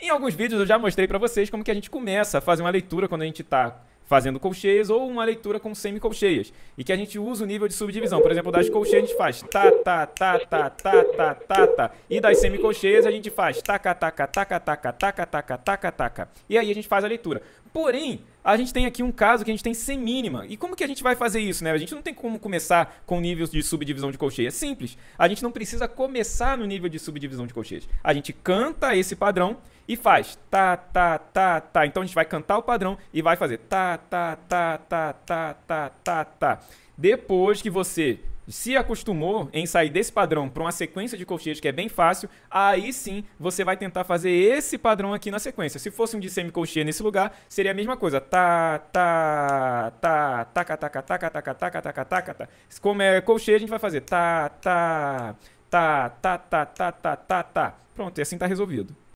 Em alguns vídeos eu já mostrei para vocês como que a gente começa a fazer uma leitura quando a gente está fazendo colcheias ou uma leitura com semicolcheias. E que a gente usa o nível de subdivisão. Por exemplo, das colcheias a gente faz ta tá, ta tá, ta tá, ta ta ta ta ta E das semicolcheias a gente faz taca, taca, taca, taca, taca, taca, taca, taca. E aí a gente faz a leitura. Porém, a gente tem aqui um caso que a gente tem sem mínima. E como que a gente vai fazer isso, né? A gente não tem como começar com níveis de subdivisão de colcheia. É simples. A gente não precisa começar no nível de subdivisão de colcheias. A gente canta esse padrão e faz tá, tá, tá, tá. Então a gente vai cantar o padrão e vai fazer tá, tá, tá, tá, tá, tá, tá, tá. Depois que você se acostumou em sair desse padrão para uma sequência de colchetes que é bem fácil, aí sim você vai tentar fazer esse padrão aqui na sequência. Se fosse um de semicolcheia nesse lugar, seria a mesma coisa. Tá, tá, tá, taca, taca, taca, taca, taca, taca, taca, taca. Como é colcheia, a gente vai fazer tá, tá, tá, tá, tá, tá, tá, tá, tá. Pronto, e assim tá resolvido.